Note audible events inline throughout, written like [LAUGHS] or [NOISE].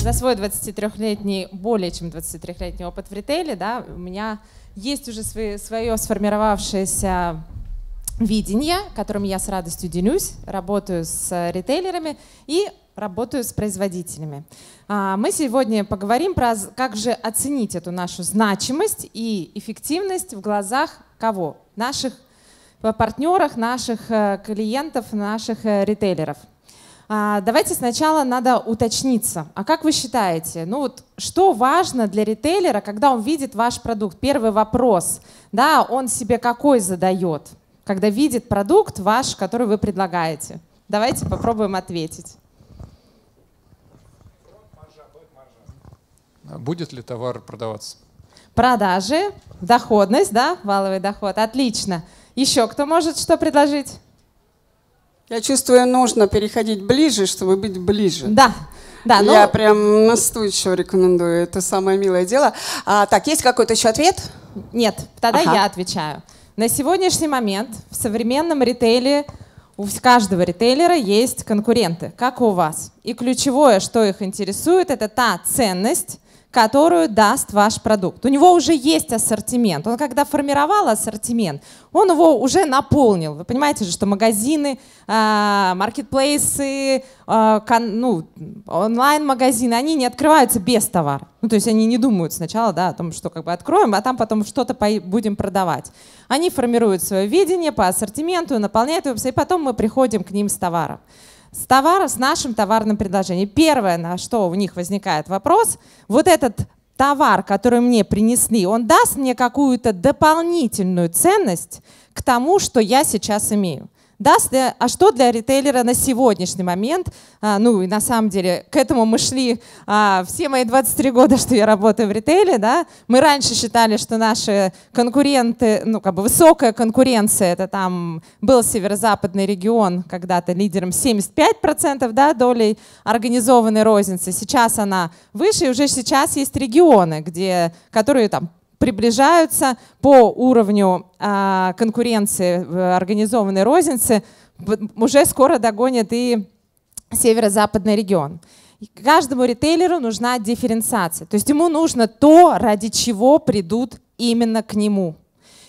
За свой 23-летний, более чем 23-летний опыт в ритейле, да, у меня есть уже свои, свое сформировавшееся видение, которым я с радостью делюсь, работаю с ритейлерами и Работаю с производителями. А, мы сегодня поговорим про как же оценить эту нашу значимость и эффективность в глазах кого? Наших э, партнерах, наших э, клиентов, наших э, ритейлеров. А, давайте сначала надо уточниться. А как вы считаете, ну вот что важно для ритейлера, когда он видит ваш продукт? Первый вопрос, да, он себе какой задает, когда видит продукт ваш, который вы предлагаете? Давайте попробуем ответить. Будет ли товар продаваться? Продажи, доходность, да, валовый доход. Отлично. Еще кто может что предложить? Я чувствую, нужно переходить ближе, чтобы быть ближе. Да, да, но... Ну. Я прям настойчиво рекомендую. Это самое милое дело. А, так, есть какой-то еще ответ? Нет, тогда ага. я отвечаю. На сегодняшний момент в современном ритейле у каждого ритейлера есть конкуренты, как у вас. И ключевое, что их интересует, это та ценность, которую даст ваш продукт. У него уже есть ассортимент. Он когда формировал ассортимент, он его уже наполнил. Вы понимаете же, что магазины, а, маркетплейсы, а, ну, онлайн-магазины, они не открываются без товара. Ну, то есть они не думают сначала да, о том, что как бы откроем, а там потом что-то будем продавать. Они формируют свое видение по ассортименту, наполняют его, и потом мы приходим к ним с товаром с товаром, с нашим товарным предложением. Первое, на что у них возникает вопрос, вот этот товар, который мне принесли, он даст мне какую-то дополнительную ценность к тому, что я сейчас имею. Даст э, а что для ритейлера на сегодняшний момент? А, ну и на самом деле к этому мы шли а, все мои 23 года, что я работаю в ритейле. Да? Мы раньше считали, что наши конкуренты, ну как бы высокая конкуренция, это там был северо-западный регион когда-то лидером 75% да, долей организованной розницы. Сейчас она выше, и уже сейчас есть регионы, где, которые там приближаются по уровню а, конкуренции организованной розницы, уже скоро догонят и северо-западный регион. Каждому ритейлеру нужна дифференциация, то есть ему нужно то, ради чего придут именно к нему.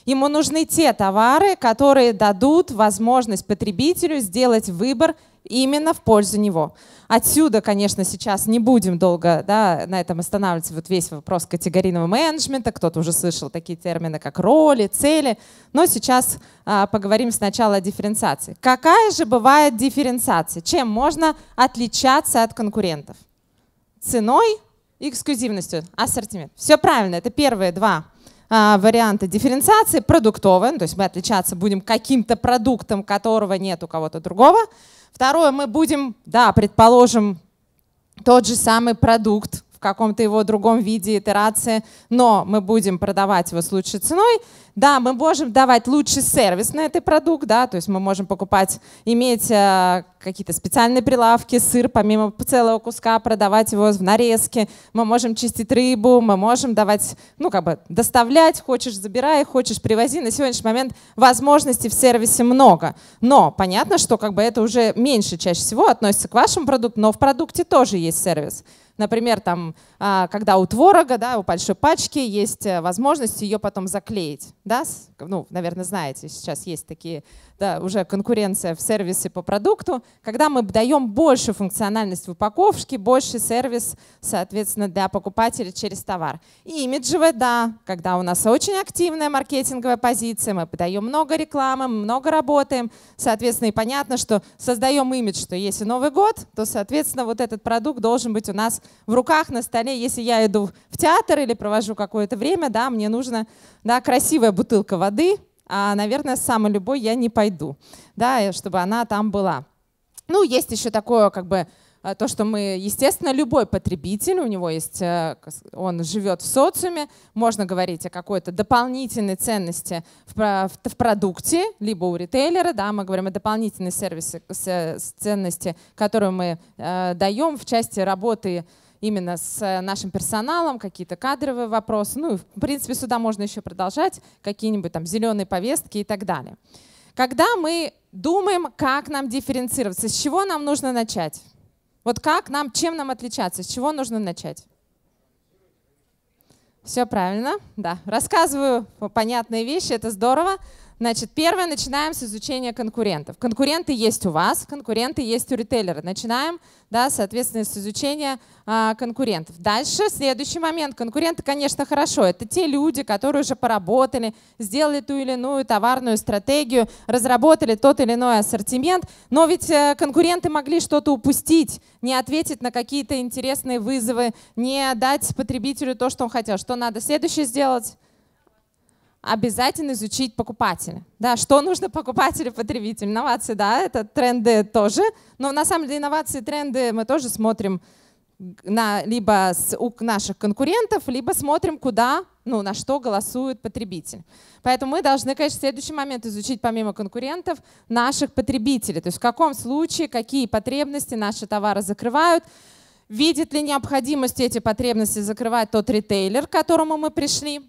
Ему нужны те товары, которые дадут возможность потребителю сделать выбор именно в пользу него. Отсюда, конечно, сейчас не будем долго да, на этом останавливаться. Вот весь вопрос категорийного менеджмента. Кто-то уже слышал такие термины, как роли, цели. Но сейчас а, поговорим сначала о дифференциации. Какая же бывает дифференциация? Чем можно отличаться от конкурентов? Ценой, эксклюзивностью, ассортимент. Все правильно, это первые два а, варианты дифференциации продуктовые, то есть мы отличаться будем каким-то продуктом, которого нет у кого-то другого. Второе, мы будем, да, предположим, тот же самый продукт, в каком-то его другом виде итерации, но мы будем продавать его с лучшей ценой. Да, мы можем давать лучший сервис на этот продукт, да, то есть мы можем покупать, иметь э, какие-то специальные прилавки, сыр помимо целого куска, продавать его в нарезке, мы можем чистить рыбу, мы можем давать, ну как бы доставлять, хочешь забирай, хочешь привози. На сегодняшний момент возможностей в сервисе много, но понятно, что как бы это уже меньше чаще всего относится к вашему продукту, но в продукте тоже есть сервис. Например, там, а, когда у творога, да, у большой пачки есть э, возможность ее потом заклеить. Да? Ну, наверное, знаете, сейчас есть такие, да, уже конкуренция в сервисе по продукту. Когда мы даем больше функциональность в упаковке, больше сервис, соответственно, для покупателя через товар. И имиджевая, да, когда у нас очень активная маркетинговая позиция, мы подаем много рекламы, много работаем. Соответственно, и понятно, что создаем имидж, что если Новый год, то, соответственно, вот этот продукт должен быть у нас в руках на столе, если я иду в театр или провожу какое-то время, да, мне нужна да, красивая бутылка воды, а, наверное, с самой любой я не пойду, да, чтобы она там была. Ну, есть еще такое, как бы, Э, то, что мы, естественно, любой потребитель, у него есть, э, он живет в социуме, можно говорить о какой-то дополнительной ценности в, в, в продукте, либо у ритейлера, да, мы говорим о дополнительной сервисе, с ценности, которую мы э, даем в части работы именно с э, нашим персоналом, какие-то кадровые вопросы. Ну, в принципе, сюда можно еще продолжать, какие-нибудь там зеленые повестки и так далее. Когда мы думаем, как нам дифференцироваться, с чего нам нужно начать? Вот как нам, чем нам отличаться, с чего нужно начать? Все правильно, да. Рассказываю понятные вещи, это здорово. Значит, первое, начинаем с изучения конкурентов. Конкуренты есть у вас, конкуренты есть у ритейлера. Начинаем, да, соответственно, с изучения а, конкурентов. Дальше, следующий момент. Конкуренты, конечно, хорошо. Это те люди, которые уже поработали, сделали ту или иную товарную стратегию, разработали тот или иной ассортимент. Но ведь э, конкуренты могли что-то упустить, не ответить на какие-то интересные вызовы, не дать потребителю то, что он хотел. Что надо следующее сделать? обязательно изучить покупателя. Да, что нужно покупателю, потребителю. Инновации, да, это тренды тоже. Но на самом деле инновации, тренды мы тоже смотрим на, либо с, у наших конкурентов, либо смотрим, куда, ну, на что голосует потребитель. Поэтому мы должны, конечно, в следующий момент изучить помимо конкурентов наших потребителей. То есть в каком случае, какие потребности наши товары закрывают, видит ли необходимость эти потребности закрывать тот ритейлер, к которому мы пришли,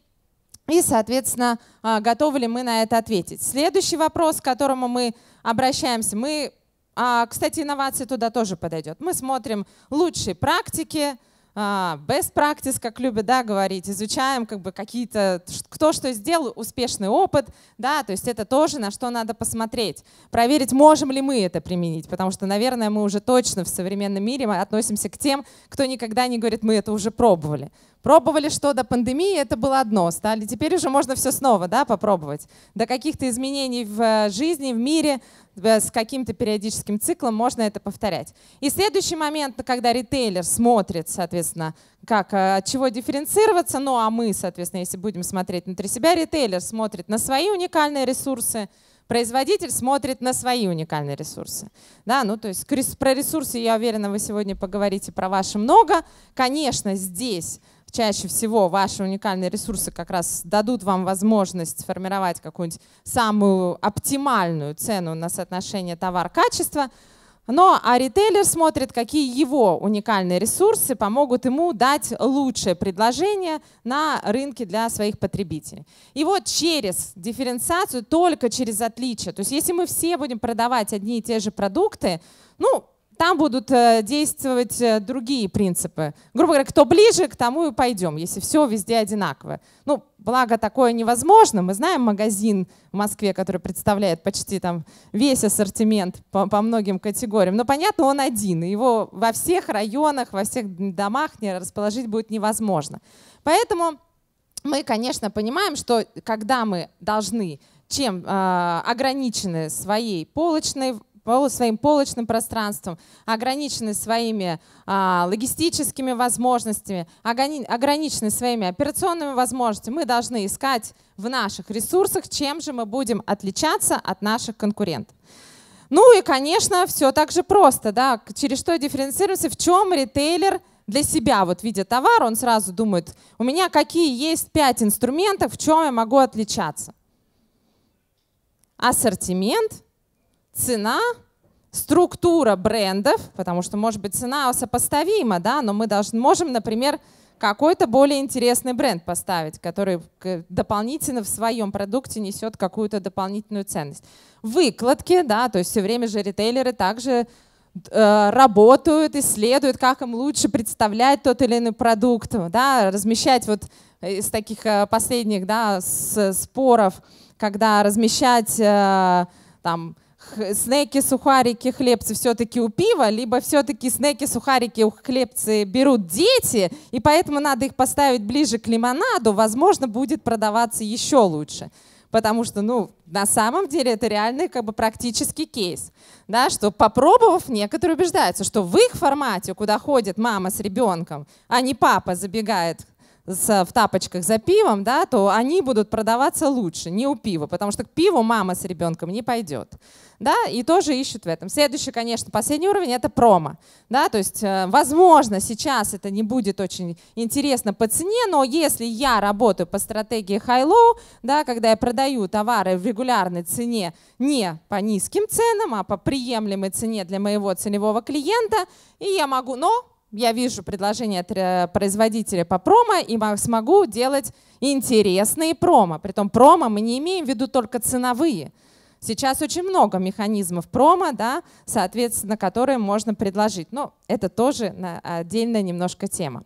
и, соответственно, а, готовы ли мы на это ответить. Следующий вопрос, к которому мы обращаемся, мы, а, кстати, инновации туда тоже подойдет. Мы смотрим лучшие практики, а, best practice, как любят да, говорить, изучаем как бы какие-то, кто что сделал, успешный опыт, да, то есть это тоже на что надо посмотреть, проверить, можем ли мы это применить, потому что, наверное, мы уже точно в современном мире относимся к тем, кто никогда не говорит, мы это уже пробовали. Пробовали что до пандемии, это было одно, стали. Теперь уже можно все снова да, попробовать. До каких-то изменений в э, жизни, в мире, э, с каким-то периодическим циклом можно это повторять. И следующий момент, когда ритейлер смотрит, соответственно, как, э, от чего дифференцироваться, ну а мы, соответственно, если будем смотреть внутри себя, ритейлер смотрит на свои уникальные ресурсы, Производитель смотрит на свои уникальные ресурсы. Да, ну, то есть про ресурсы, я уверена, вы сегодня поговорите про ваши много. Конечно, здесь чаще всего ваши уникальные ресурсы как раз дадут вам возможность сформировать какую-нибудь самую оптимальную цену на соотношение товар-качество, но а ритейлер смотрит, какие его уникальные ресурсы помогут ему дать лучшее предложение на рынке для своих потребителей. И вот через дифференциацию, только через отличие. То есть если мы все будем продавать одни и те же продукты, ну, там будут э, действовать э, другие принципы. Грубо говоря, кто ближе, к тому и пойдем, если все везде одинаково. Ну, благо такое невозможно. Мы знаем магазин в Москве, который представляет почти там весь ассортимент по, по многим категориям. Но понятно, он один. Его во всех районах, во всех домах не расположить будет невозможно. Поэтому мы, конечно, понимаем, что когда мы должны чем э, ограничены своей полочной своим полочным пространством, ограничены своими а, логистическими возможностями, ограничены своими операционными возможностями, мы должны искать в наших ресурсах, чем же мы будем отличаться от наших конкурентов. Ну и, конечно, все так же просто, да, через что дифференцируемся? в чем ритейлер для себя, вот видя товар, он сразу думает, у меня какие есть пять инструментов, в чем я могу отличаться. Ассортимент, цена, структура брендов, потому что, может быть, цена сопоставима, да, но мы должны, можем, например, какой-то более интересный бренд поставить, который дополнительно в своем продукте несет какую-то дополнительную ценность. Выкладки, да, то есть все время же ритейлеры также э, работают, исследуют, как им лучше представлять тот или иной продукт, да, размещать вот из таких э, последних да, споров, когда размещать э, там снеки, сухарики, хлебцы все-таки у пива, либо все-таки снеки, сухарики, хлебцы берут дети, и поэтому надо их поставить ближе к лимонаду, возможно, будет продаваться еще лучше. Потому что, ну, на самом деле это реальный как бы практический кейс, да, что попробовав, некоторые убеждаются, что в их формате, куда ходит мама с ребенком, а не папа забегает с, в тапочках за пивом, да, то они будут продаваться лучше, не у пива, потому что к пиву мама с ребенком не пойдет. Да, и тоже ищут в этом. Следующий, конечно, последний уровень — это промо. Да, то есть, э, возможно, сейчас это не будет очень интересно по цене, но если я работаю по стратегии high-low, да, когда я продаю товары в регулярной цене не по низким ценам, а по приемлемой цене для моего целевого клиента, и я могу, но я вижу предложение от э, производителя по промо и смогу делать интересные промо. Притом промо мы не имеем в виду только ценовые. Сейчас очень много механизмов промо, да, соответственно, которые можно предложить. Но это тоже отдельная немножко тема.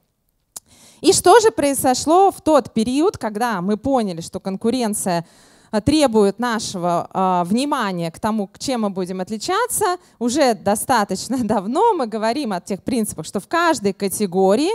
И что же произошло в тот период, когда мы поняли, что конкуренция Э, требует нашего э, внимания к тому, к чем мы будем отличаться. Уже достаточно [LAUGHS] давно мы говорим о тех принципах, что в каждой категории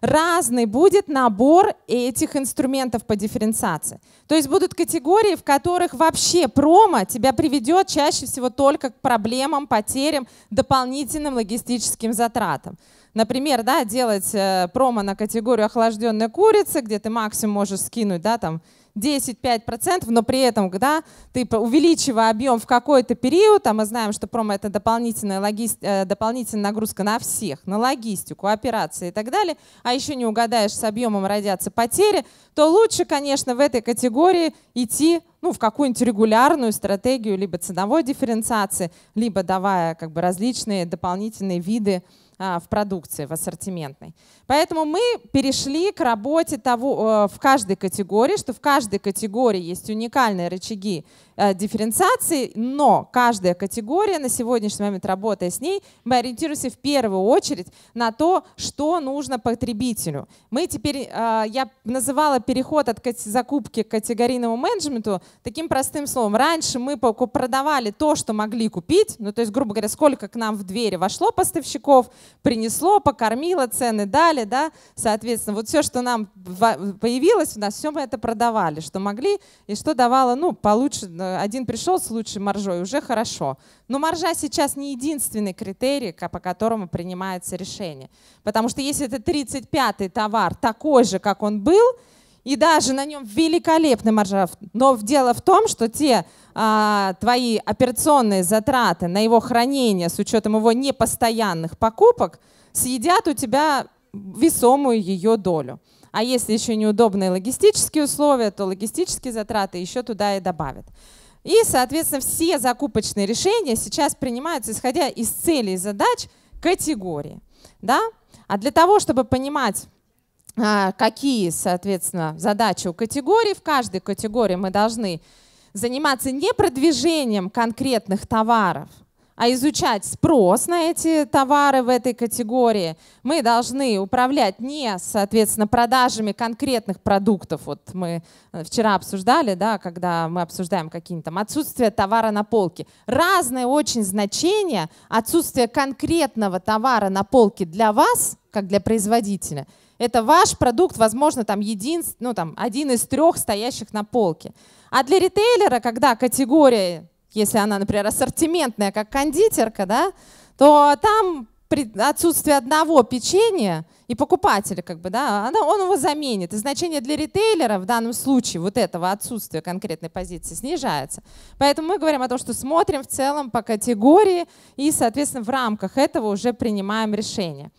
разный будет набор этих инструментов по дифференциации. То есть будут категории, в которых вообще промо тебя приведет чаще всего только к проблемам, потерям, дополнительным логистическим затратам. Например, да, делать э, промо на категорию охлажденной курицы, где ты максимум можешь скинуть да, там, 10-5%, но при этом, когда ты увеличивая объем в какой-то период, а мы знаем, что промо это дополнительная, логисти- э, дополнительная нагрузка на всех, на логистику, операции и так далее, а еще не угадаешь с объемом родятся потери, то лучше, конечно, в этой категории идти ну, в какую-нибудь регулярную стратегию либо ценовой дифференциации, либо давая как бы, различные дополнительные виды а, в продукции, в ассортиментной. Поэтому мы перешли к работе того, э, в каждой категории, что в каждой категории есть уникальные рычаги э, дифференциации, но каждая категория на сегодняшний момент, работая с ней, мы ориентируемся в первую очередь на то, что нужно потребителю. Мы теперь, э, я называла переход от закупки к категорийному менеджменту таким простым словом. Раньше мы продавали то, что могли купить, ну то есть, грубо говоря, сколько к нам в двери вошло поставщиков – принесло, покормило, цены дали, да, соответственно, вот все, что нам появилось у нас, все мы это продавали, что могли и что давало, ну, получше, э, один пришел с лучшей маржой, уже хорошо. Но маржа сейчас не единственный критерий, по которому принимается решение. Потому что если это 35-й товар такой же, как он был, и даже на нем великолепный маржрафт. Но дело в том, что те а, твои операционные затраты на его хранение с учетом его непостоянных покупок съедят у тебя весомую ее долю. А если еще неудобные логистические условия, то логистические затраты еще туда и добавят. И, соответственно, все закупочные решения сейчас принимаются, исходя из целей и задач категории. Да? А для того, чтобы понимать, а, какие, соответственно, задачи у категории? В каждой категории мы должны заниматься не продвижением конкретных товаров, а изучать спрос на эти товары в этой категории. Мы должны управлять не, соответственно, продажами конкретных продуктов. Вот мы э, вчера обсуждали, да, когда мы обсуждаем какие-нибудь там отсутствие товара на полке. Разное очень значение отсутствие конкретного товара на полке для вас, как для производителя – это ваш продукт, возможно, там, един, ну, там один из трех стоящих на полке. А для ритейлера, когда категория, если она, например, ассортиментная, как кондитерка, да, то там при отсутствии одного печенья и покупателя, как бы, да, он его заменит. И значение для ритейлера в данном случае вот этого отсутствия конкретной позиции снижается. Поэтому мы говорим о том, что смотрим в целом по категории и, соответственно, в рамках этого уже принимаем решение.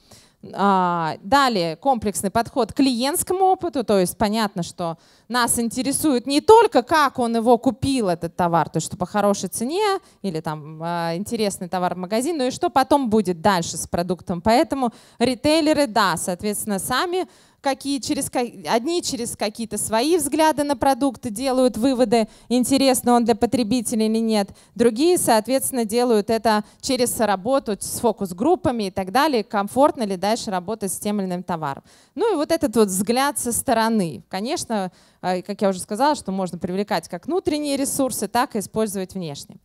А, далее комплексный подход к клиентскому опыту, то есть понятно, что нас интересует не только, как он его купил, этот товар, то есть что по хорошей цене или там а, интересный товар в магазин, но и что потом будет дальше с продуктом. Поэтому ритейлеры, да, соответственно, сами какие через, одни через какие-то свои взгляды на продукты делают выводы, интересно он для потребителей или нет. Другие, соответственно, делают это через работу с фокус-группами и так далее, комфортно ли дальше работать с тем или иным товаром. Ну и вот этот вот взгляд со стороны. Конечно, э, как я уже сказала, что можно привлекать как внутренние ресурсы, так и использовать внешние.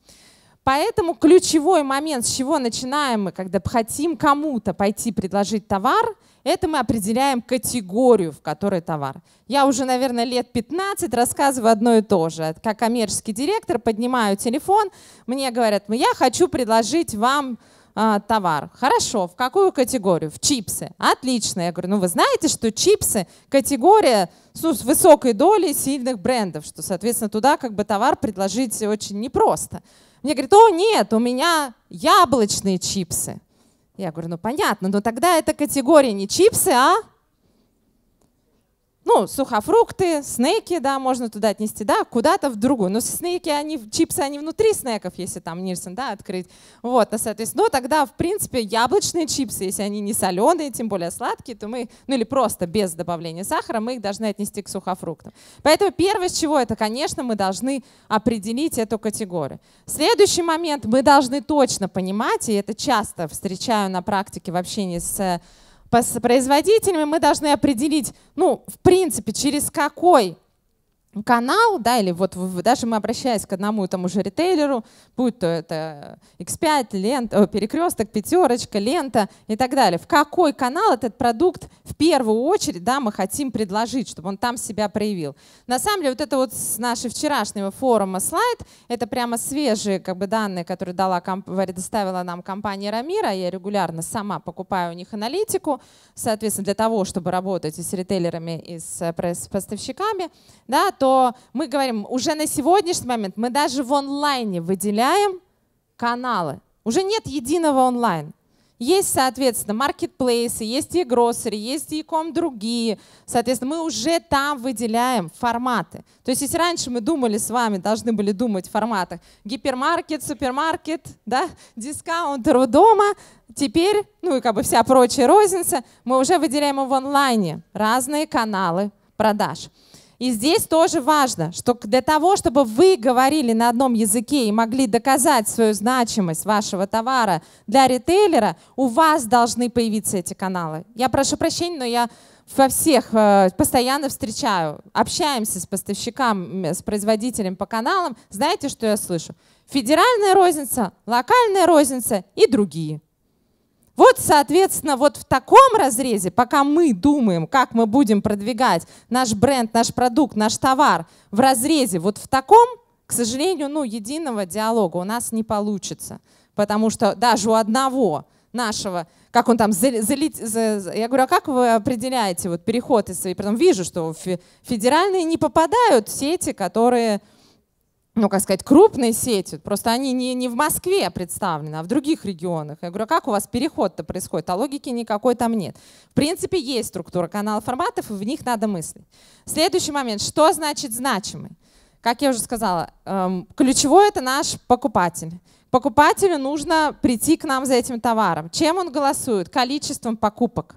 Поэтому ключевой момент, с чего начинаем мы, когда хотим кому-то пойти предложить товар, это мы определяем категорию, в которой товар. Я уже, наверное, лет 15 рассказываю одно и то же. Как коммерческий директор поднимаю телефон, мне говорят, «Ну, я хочу предложить вам а, товар. Хорошо, в какую категорию? В чипсы. Отлично. Я говорю, ну вы знаете, что чипсы категория с высокой долей сильных брендов, что, соответственно, туда как бы товар предложить очень непросто. Мне говорит, о нет, у меня яблочные чипсы. Я говорю, ну понятно, но тогда это категория не чипсы, а ну, сухофрукты, снеки, да, можно туда отнести, да, куда-то в другую. Но снеки, они, чипсы, они внутри снеков, если там Нильсон, да, открыть. Вот, А соответственно, ну, тогда, в принципе, яблочные чипсы, если они не соленые, тем более сладкие, то мы, ну, или просто без добавления сахара, мы их должны отнести к сухофруктам. Поэтому первое, с чего это, конечно, мы должны определить эту категорию. Следующий момент, мы должны точно понимать, и это часто встречаю на практике в общении с производителями, мы должны определить, ну, в принципе, через какой канал, да, или вот даже мы обращаясь к одному и тому же ритейлеру, будь то это X5, лента, о, перекресток, пятерочка, лента и так далее, в какой канал этот продукт в первую очередь, да, мы хотим предложить, чтобы он там себя проявил. На самом деле вот это вот с нашего вчерашнего форума слайд, это прямо свежие как бы данные, которые дала, предоставила нам компания Рамира, я регулярно сама покупаю у них аналитику, соответственно, для того, чтобы работать и с ритейлерами, и с э, поставщиками, да, то мы говорим, уже на сегодняшний момент мы даже в онлайне выделяем каналы. Уже нет единого онлайн. Есть, соответственно, маркетплейсы, есть и e есть и ком другие. Соответственно, мы уже там выделяем форматы. То есть, если раньше мы думали с вами, должны были думать в форматах гипермаркет, супермаркет, да, дискаунтер у дома, теперь, ну и как бы вся прочая розница, мы уже выделяем в онлайне разные каналы продаж. И здесь тоже важно, что для того, чтобы вы говорили на одном языке и могли доказать свою значимость вашего товара для ритейлера, у вас должны появиться эти каналы. Я прошу прощения, но я во всех э, постоянно встречаю, общаемся с поставщиком, с производителем по каналам, знаете, что я слышу? Федеральная розница, локальная розница и другие – вот, соответственно, вот в таком разрезе, пока мы думаем, как мы будем продвигать наш бренд, наш продукт, наш товар в разрезе, вот в таком, к сожалению, ну, единого диалога у нас не получится. Потому что даже у одного нашего, как он там, залит, я говорю, а как вы определяете вот переход из своей, потом вижу, что федеральные не попадают сети, которые ну, как сказать, крупной сети, просто они не, не в Москве представлены, а в других регионах. Я говорю, а как у вас переход-то происходит? А логики никакой там нет. В принципе, есть структура каналов форматов, и в них надо мыслить. Следующий момент. Что значит значимый? Как я уже сказала, эм, ключевой — это наш покупатель. Покупателю нужно прийти к нам за этим товаром. Чем он голосует? Количеством покупок.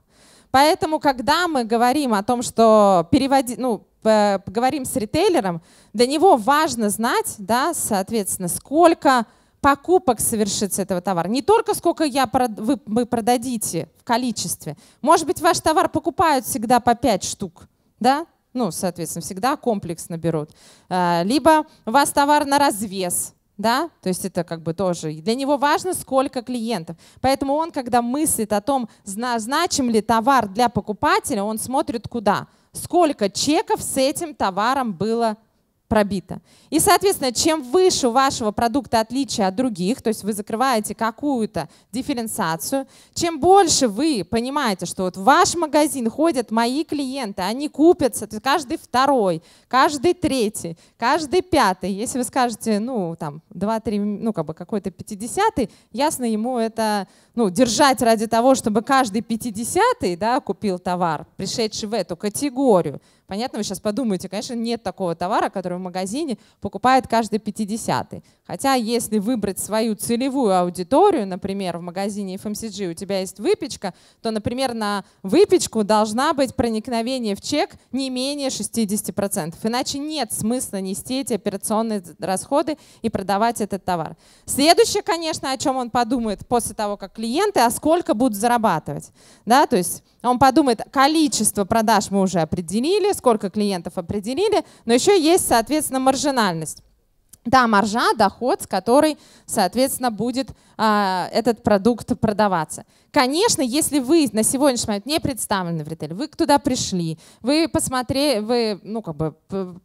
Поэтому, когда мы говорим о том, что переводить, ну, поговорим с ритейлером, для него важно знать, да, соответственно, сколько покупок совершится этого товара. Не только сколько я, вы, вы продадите в количестве. Может быть, ваш товар покупают всегда по 5 штук, да? Ну, соответственно, всегда комплексно берут. А, либо у вас товар на развес, да, то есть это как бы тоже, для него важно, сколько клиентов. Поэтому он, когда мыслит о том, значим ли товар для покупателя, он смотрит куда – сколько чеков с этим товаром было пробита. И, соответственно, чем выше у вашего продукта отличия от других, то есть вы закрываете какую-то дифференциацию, чем больше вы понимаете, что вот в ваш магазин ходят мои клиенты, они купятся, то есть каждый второй, каждый третий, каждый пятый. Если вы скажете, ну, там, два-три, ну, как бы какой-то пятидесятый, ясно ему это, ну, держать ради того, чтобы каждый пятидесятый, да, купил товар, пришедший в эту категорию, Понятно, вы сейчас подумаете, конечно, нет такого товара, который в магазине покупает каждый 50 -й. Хотя если выбрать свою целевую аудиторию, например, в магазине FMCG у тебя есть выпечка, то, например, на выпечку должна быть проникновение в чек не менее 60%. Иначе нет смысла нести эти операционные расходы и продавать этот товар. Следующее, конечно, о чем он подумает после того, как клиенты, а сколько будут зарабатывать. Да, то есть а он подумает, количество продаж мы уже определили, сколько клиентов определили, но еще есть, соответственно, маржинальность. Да, маржа, доход, с которой, соответственно, будет э, этот продукт продаваться. Конечно, если вы на сегодняшний момент не представлены в ритейле, вы туда пришли, вы посмотрели, вы ну, как бы,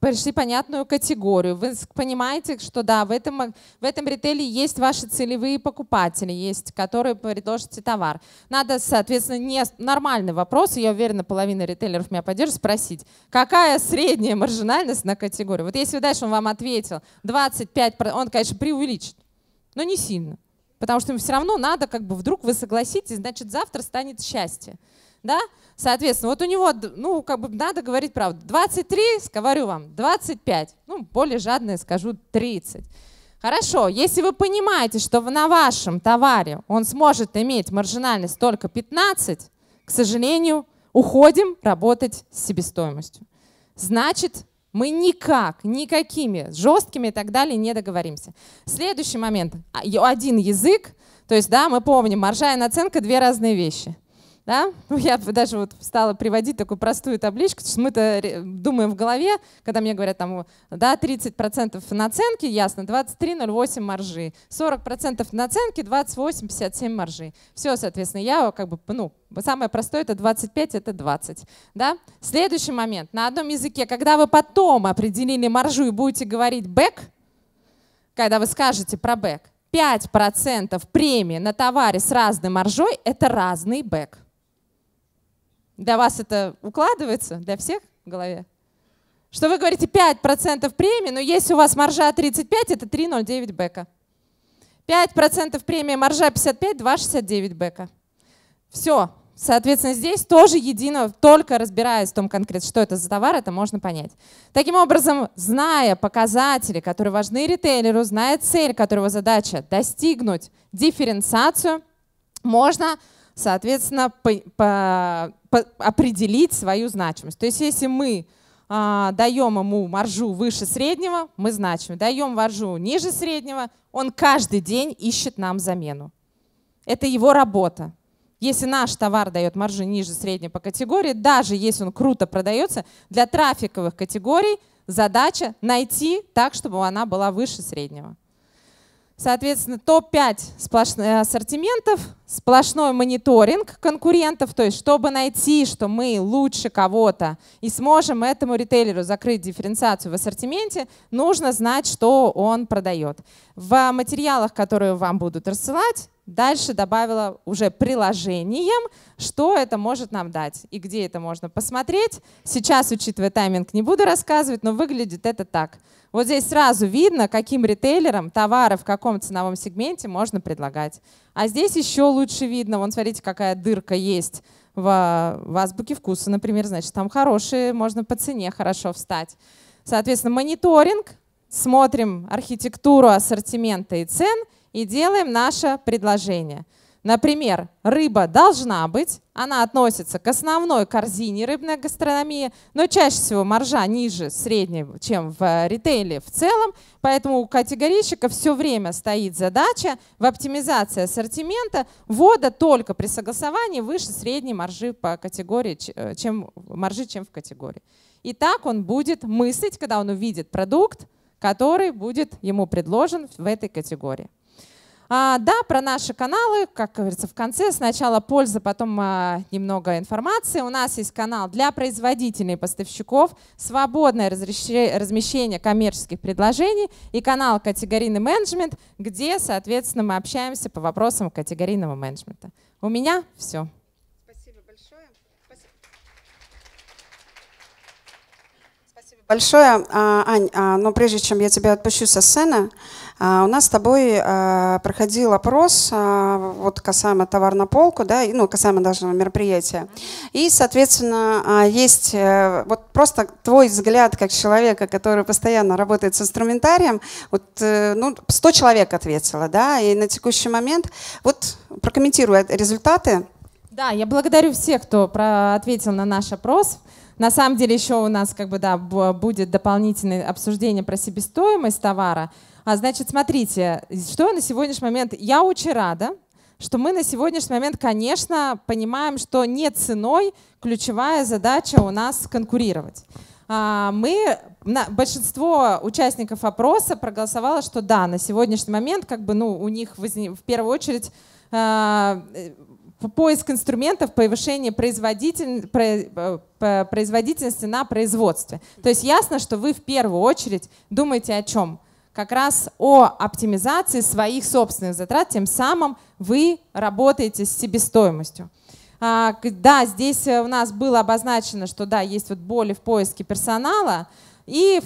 пришли понятную категорию, вы понимаете, что да, в этом, в этом ритейле есть ваши целевые покупатели, есть, которые предложите товар. Надо, соответственно, не нормальный вопрос, я уверена, половина ритейлеров меня поддержит, спросить, какая средняя маржинальность на категорию? Вот если дальше он вам ответил 25, он, конечно, преувеличит, но не сильно. Потому что им все равно надо, как бы вдруг вы согласитесь, значит завтра станет счастье. Да? Соответственно, вот у него, ну, как бы надо говорить правду. 23, говорю вам, 25. Ну, более жадные скажу 30. Хорошо, если вы понимаете, что на вашем товаре он сможет иметь маржинальность только 15, к сожалению, уходим работать с себестоимостью. Значит, мы никак, никакими жесткими и так далее не договоримся. Следующий момент. А, один язык, то есть, да, мы помним, маржа и наценка – две разные вещи – да? Ну, я даже вот стала приводить такую простую табличку, что мы-то думаем в голове, когда мне говорят, там, да, 30% наценки, ясно, 23,08 маржи, 40% наценки, 28,57 маржи. Все, соответственно, я как бы, ну, самое простое это 25, это 20. Да? Следующий момент. На одном языке, когда вы потом определили маржу и будете говорить бэк, когда вы скажете про back, 5% премии на товаре с разной маржой – это разный бэк. Для вас это укладывается? Для всех в голове? Что вы говорите 5% премии, но если у вас маржа 35, это 3,09 бэка. 5% премии маржа 55, 2,69 бека. Все. Соответственно, здесь тоже едино, только разбираясь в том конкретно, что это за товар, это можно понять. Таким образом, зная показатели, которые важны ритейлеру, зная цель, которого задача достигнуть дифференциацию, можно соответственно, по, по, по, определить свою значимость. То есть если мы а, даем ему маржу выше среднего, мы значим. Даем маржу ниже среднего, он каждый день ищет нам замену. Это его работа. Если наш товар дает маржу ниже среднего по категории, даже если он круто продается, для трафиковых категорий задача найти так, чтобы она была выше среднего. Соответственно, топ-5 э, ассортиментов сплошной мониторинг конкурентов, то есть чтобы найти, что мы лучше кого-то и сможем этому ритейлеру закрыть дифференциацию в ассортименте, нужно знать, что он продает. В материалах, которые вам будут рассылать, дальше добавила уже приложением, что это может нам дать и где это можно посмотреть. Сейчас, учитывая тайминг, не буду рассказывать, но выглядит это так. Вот здесь сразу видно, каким ритейлерам товары в каком ценовом сегменте можно предлагать. А здесь еще лучше видно. Вон, смотрите, какая дырка есть в, в азбуке вкуса, например. Значит, там хорошие, можно по цене хорошо встать. Соответственно, мониторинг. Смотрим архитектуру ассортимента и цен и делаем наше предложение. Например, рыба должна быть, она относится к основной корзине рыбной гастрономии, но чаще всего маржа ниже средней, чем в э, ритейле в целом, поэтому у категорийщика все время стоит задача в оптимизации ассортимента ввода только при согласовании выше средней маржи по категории, э, чем, маржи, чем в категории. И так он будет мыслить, когда он увидит продукт, который будет ему предложен в этой категории. А, да, про наши каналы, как говорится, в конце сначала польза, потом а, немного информации. У нас есть канал для производителей и поставщиков, свободное размещение коммерческих предложений и канал категорийный менеджмент, где, соответственно, мы общаемся по вопросам категорийного менеджмента. У меня все. большое. А, Ань, а, но прежде чем я тебя отпущу со сцены, а, у нас с тобой проходил опрос вот касаемо товар на полку, да, ну, касаемо даже мероприятия. И, соответственно, есть э, вот просто твой взгляд как человека, который постоянно работает с инструментарием, вот, э, ну, 100 человек ответило, да, и на текущий момент, вот прокомментируй результаты. Да, я благодарю всех, кто ответил на наш опрос. На самом деле еще у нас как бы, да, будет дополнительное обсуждение про себестоимость товара. А, значит, смотрите, что на сегодняшний момент, я очень рада, что мы на сегодняшний момент, конечно, понимаем, что не ценой ключевая задача у нас конкурировать. А, мы, большинство участников опроса проголосовало, что да, на сегодняшний момент как бы, ну, у них в первую очередь а, э, поиск инструментов повышения производитель, э, производительности на производстве. То есть ясно, что вы в первую очередь думаете о чем? Как раз о оптимизации своих собственных затрат, тем самым вы работаете с себестоимостью. А, да, здесь э, у нас было обозначено, что да, есть вот боли в поиске персонала, и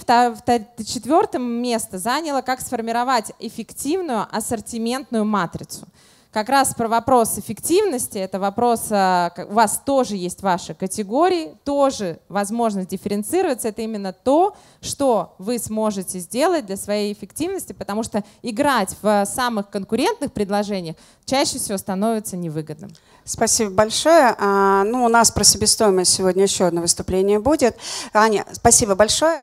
четвертым место заняло, как сформировать эффективную ассортиментную матрицу – как раз про вопрос эффективности, это вопрос, э, у вас тоже есть ваши категории, тоже возможность дифференцироваться, это именно то, что вы сможете сделать для своей эффективности, потому что играть в самых конкурентных предложениях чаще всего становится невыгодным. Спасибо большое. А, ну, у нас про себестоимость сегодня еще одно выступление будет. Аня, спасибо большое.